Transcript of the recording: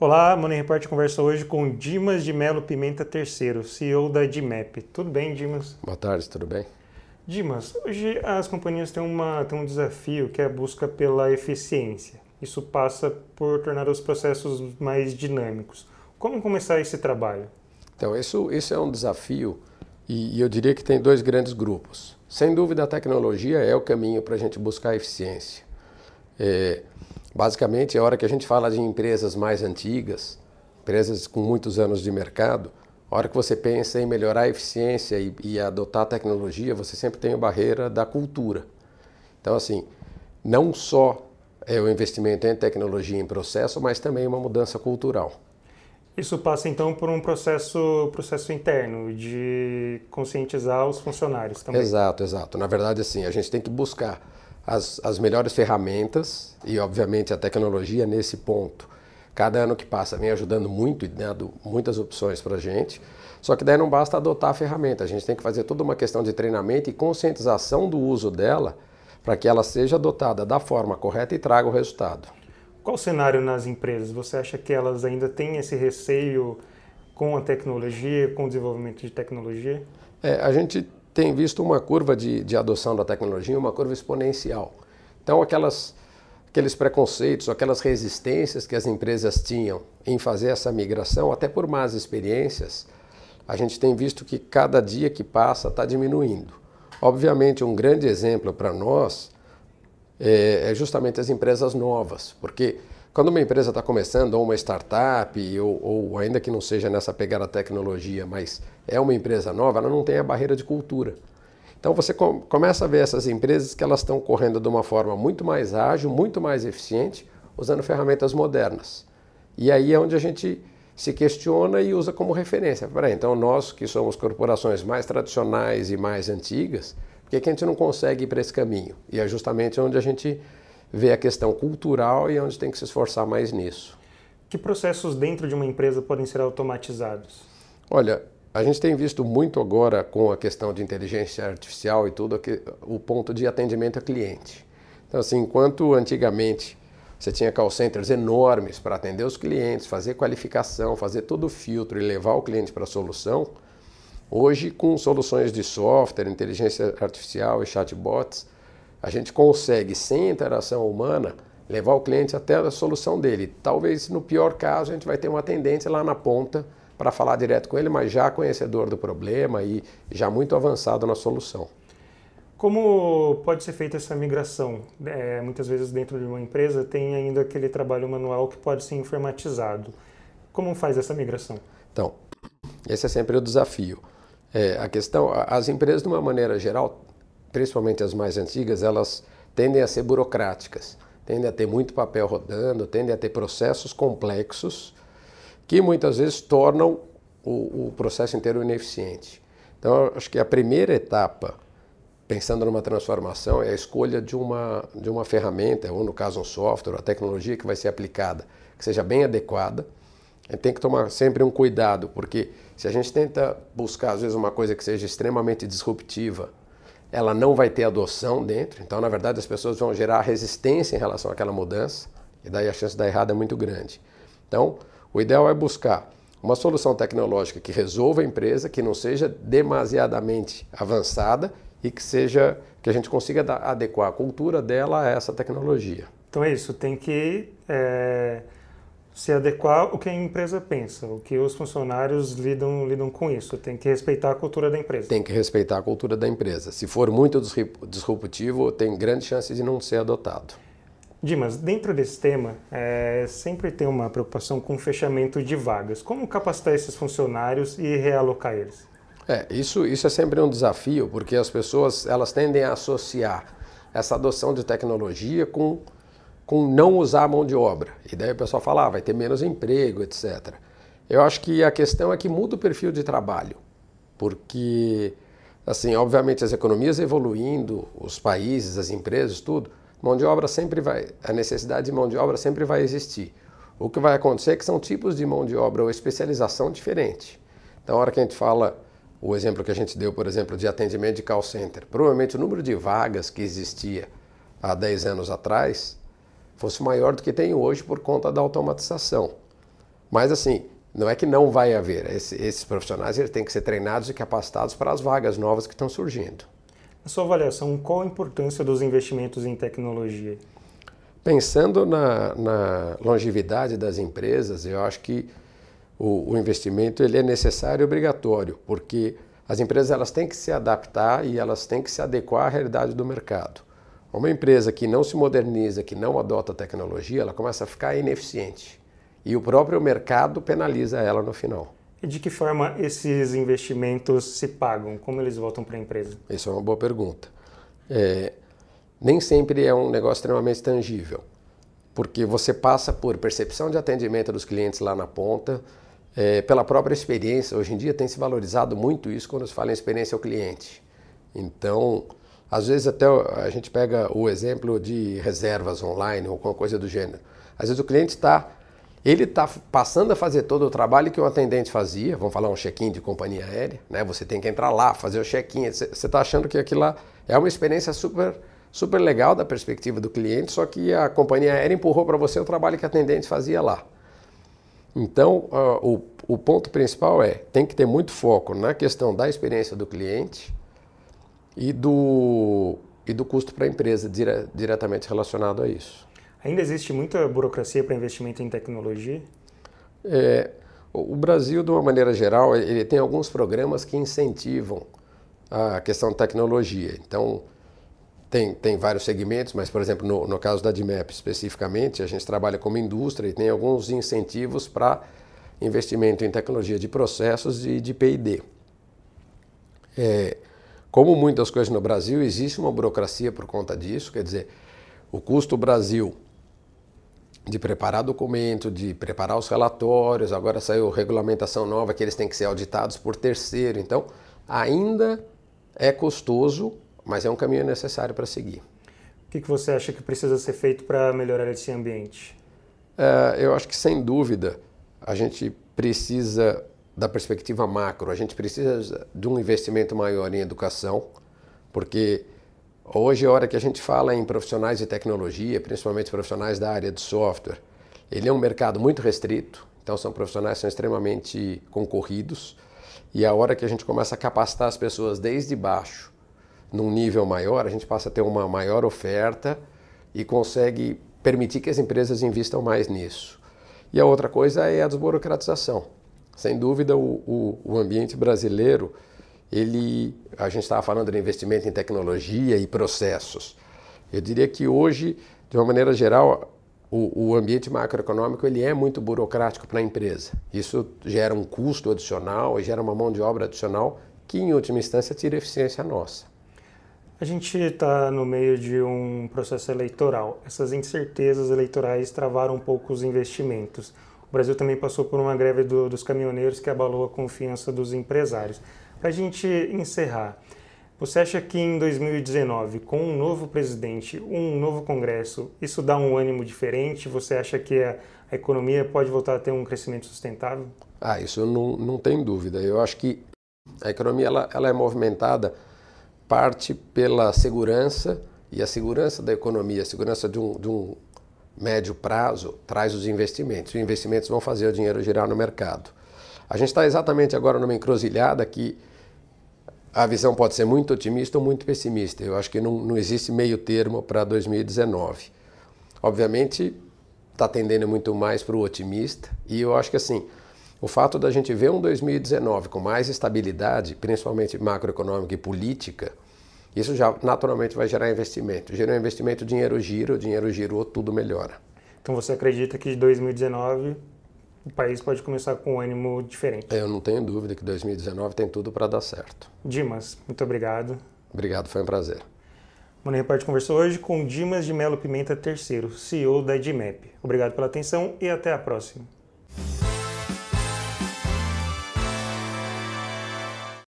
Olá, Money Report conversa hoje com Dimas de Melo Pimenta III, CEO da DMAP. Tudo bem, Dimas? Boa tarde, tudo bem? Dimas, hoje as companhias têm, uma, têm um desafio que é a busca pela eficiência. Isso passa por tornar os processos mais dinâmicos. Como começar esse trabalho? Então, isso, isso é um desafio e, e eu diria que tem dois grandes grupos. Sem dúvida, a tecnologia é o caminho para a gente buscar a eficiência. É, Basicamente, a hora que a gente fala de empresas mais antigas, empresas com muitos anos de mercado, a hora que você pensa em melhorar a eficiência e, e adotar a tecnologia, você sempre tem a barreira da cultura. Então, assim, não só é o investimento em tecnologia em processo, mas também uma mudança cultural. Isso passa então por um processo, processo interno de conscientizar os funcionários também. Exato, exato. Na verdade, assim, a gente tem que buscar as, as melhores ferramentas e, obviamente, a tecnologia nesse ponto. Cada ano que passa vem ajudando muito e dando muitas opções para a gente. Só que daí não basta adotar a ferramenta, a gente tem que fazer toda uma questão de treinamento e conscientização do uso dela para que ela seja adotada da forma correta e traga o resultado. Qual o cenário nas empresas? Você acha que elas ainda têm esse receio com a tecnologia, com o desenvolvimento de tecnologia? É, a gente tem visto uma curva de, de adoção da tecnologia, uma curva exponencial. Então, aquelas, aqueles preconceitos, aquelas resistências que as empresas tinham em fazer essa migração, até por más experiências, a gente tem visto que cada dia que passa está diminuindo. Obviamente, um grande exemplo para nós é, é justamente as empresas novas, porque quando uma empresa está começando, ou uma startup, ou, ou, ainda que não seja nessa pegada tecnologia, mas é uma empresa nova, ela não tem a barreira de cultura. Então você com, começa a ver essas empresas que elas estão correndo de uma forma muito mais ágil, muito mais eficiente, usando ferramentas modernas. E aí é onde a gente se questiona e usa como referência. Peraí, então nós que somos corporações mais tradicionais e mais antigas, por que, que a gente não consegue ir para esse caminho? E é justamente onde a gente vê a questão cultural e é onde tem que se esforçar mais nisso. Que processos dentro de uma empresa podem ser automatizados? Olha, a gente tem visto muito agora com a questão de inteligência artificial e tudo o ponto de atendimento a cliente. Então, assim, enquanto antigamente você tinha call centers enormes para atender os clientes, fazer qualificação, fazer todo o filtro e levar o cliente para a solução, hoje com soluções de software, inteligência artificial e chatbots, a gente consegue, sem interação humana, levar o cliente até a solução dele. Talvez no pior caso a gente vai ter uma tendência lá na ponta para falar direto com ele, mas já conhecedor do problema e já muito avançado na solução. Como pode ser feita essa migração? É, muitas vezes dentro de uma empresa tem ainda aquele trabalho manual que pode ser informatizado. Como faz essa migração? Então, esse é sempre o desafio. É, a questão, as empresas de uma maneira geral principalmente as mais antigas, elas tendem a ser burocráticas, tendem a ter muito papel rodando, tendem a ter processos complexos que muitas vezes tornam o, o processo inteiro ineficiente. Então, acho que a primeira etapa, pensando numa transformação, é a escolha de uma, de uma ferramenta, ou no caso um software, a tecnologia que vai ser aplicada, que seja bem adequada. A gente tem que tomar sempre um cuidado, porque se a gente tenta buscar, às vezes, uma coisa que seja extremamente disruptiva ela não vai ter adoção dentro, então na verdade as pessoas vão gerar resistência em relação àquela mudança, e daí a chance da errada é muito grande. Então, o ideal é buscar uma solução tecnológica que resolva a empresa, que não seja demasiadamente avançada e que seja que a gente consiga adequar a cultura dela a essa tecnologia. Então é isso, tem que é se adequar ao que a empresa pensa, o que os funcionários lidam, lidam com isso. Tem que respeitar a cultura da empresa. Tem que respeitar a cultura da empresa. Se for muito disruptivo, tem grandes chances de não ser adotado. Dimas, dentro desse tema, é, sempre tem uma preocupação com o fechamento de vagas. Como capacitar esses funcionários e realocar eles? É, isso, isso é sempre um desafio, porque as pessoas elas tendem a associar essa adoção de tecnologia com com não usar mão de obra. E daí o pessoal fala, ah, vai ter menos emprego, etc. Eu acho que a questão é que muda o perfil de trabalho, porque, assim, obviamente as economias evoluindo, os países, as empresas, tudo, mão de obra sempre vai, a necessidade de mão de obra sempre vai existir. O que vai acontecer é que são tipos de mão de obra ou especialização diferente. Então, a hora que a gente fala, o exemplo que a gente deu, por exemplo, de atendimento de call center, provavelmente o número de vagas que existia há 10 anos atrás fosse maior do que tem hoje por conta da automatização. Mas assim, não é que não vai haver. Esse, esses profissionais eles têm que ser treinados e capacitados para as vagas novas que estão surgindo. Na sua avaliação, qual a importância dos investimentos em tecnologia? Pensando na, na longevidade das empresas, eu acho que o, o, investimento ele é necessário e obrigatório, porque as empresas elas têm que se adaptar e elas têm que se adequar à realidade do mercado. Uma empresa que não se moderniza, que não adota tecnologia, ela começa a ficar ineficiente. E o próprio mercado penaliza ela no final. E de que forma esses investimentos se pagam? Como eles voltam para a empresa? Isso é uma boa pergunta. É, nem sempre é um negócio extremamente tangível, porque você passa por percepção de atendimento dos clientes lá na ponta, é, pela própria experiência. Hoje em dia tem se valorizado muito isso quando se fala em experiência ao cliente. Então, às vezes até a gente pega o exemplo de reservas online ou alguma coisa do gênero. Às vezes o cliente está ele está passando a fazer todo o trabalho que o atendente fazia, vamos falar um check-in de companhia aérea, né? Você tem que entrar lá, fazer o check-in. Você está achando que aquilo lá é uma experiência super, super legal da perspectiva do cliente, só que a companhia aérea empurrou para você o trabalho que o atendente fazia lá. Então, uh, o, o ponto principal é tem que ter muito foco na questão da experiência do cliente e do, e do custo para a empresa dire, diretamente relacionado a isso. Ainda existe muita burocracia para investimento em tecnologia? É, o Brasil, de uma maneira geral, ele tem alguns programas que incentivam a questão da tecnologia. Então, tem, tem vários segmentos, mas, por exemplo, no, no caso da DMAP especificamente, a gente trabalha como indústria e tem alguns incentivos para investimento em tecnologia de processos e de PD. É, como muitas coisas no Brasil, existe uma burocracia por conta disso, quer dizer, o custo Brasil de preparar documento, de preparar os relatórios, agora saiu regulamentação nova que eles têm que ser auditados por terceiro. Então, ainda é custoso, mas é um caminho necessário para seguir. O que, você acha que precisa ser feito para melhorar esse ambiente? É, eu acho que, sem dúvida, a gente precisa da perspectiva macro, a gente precisa de um investimento maior em educação, porque hoje, a hora que a gente fala em profissionais de tecnologia, principalmente profissionais da área de software, ele é um mercado muito restrito, então são profissionais que são extremamente concorridos, e a hora que a gente começa a capacitar as pessoas desde baixo, num nível maior, a gente passa a ter uma maior oferta e consegue permitir que as empresas investam mais nisso. E a outra coisa é a desburocratização. Sem dúvida, o, o, o ambiente brasileiro, ele, a gente estava falando de investimento em tecnologia e processos. Eu diria que hoje, de uma maneira geral, o, o ambiente macroeconômico ele é muito burocrático para a empresa. Isso gera um custo adicional, gera uma mão de obra adicional que, em última instância, tira eficiência nossa. A gente está no meio de um processo eleitoral. Essas incertezas eleitorais travaram um pouco os investimentos. O Brasil também passou por uma greve do, dos caminhoneiros que abalou a confiança dos empresários. Para a gente encerrar, você acha que em 2019, com um novo presidente, um novo Congresso, isso dá um ânimo diferente? Você acha que a, a economia pode voltar a ter um crescimento sustentável? Ah, isso não, não tem dúvida. Eu acho que a economia ela, ela é movimentada parte pela segurança e a segurança da economia, a segurança de um, de um médio prazo traz os investimentos. Os investimentos vão fazer o dinheiro girar no mercado. A gente está exatamente agora numa encruzilhada que a visão pode ser muito otimista ou muito pessimista. Eu acho que não, não existe meio termo para 2019. Obviamente, está tendendo muito mais para o otimista, e eu acho que assim, o fato da gente ver um 2019 com mais estabilidade, principalmente macroeconômica e política, isso já naturalmente vai gerar investimento. Gerou investimento, dinheiro gira, o dinheiro girou, tudo melhora. Então você acredita que de 2019 o país pode começar com um ânimo diferente? Eu não tenho dúvida que 2019 tem tudo para dar certo. Dimas, muito obrigado. Obrigado, foi um prazer. Manoel Repórter conversou hoje com Dimas de Melo Pimenta III, CEO da DMAP. Obrigado pela atenção e até a próxima.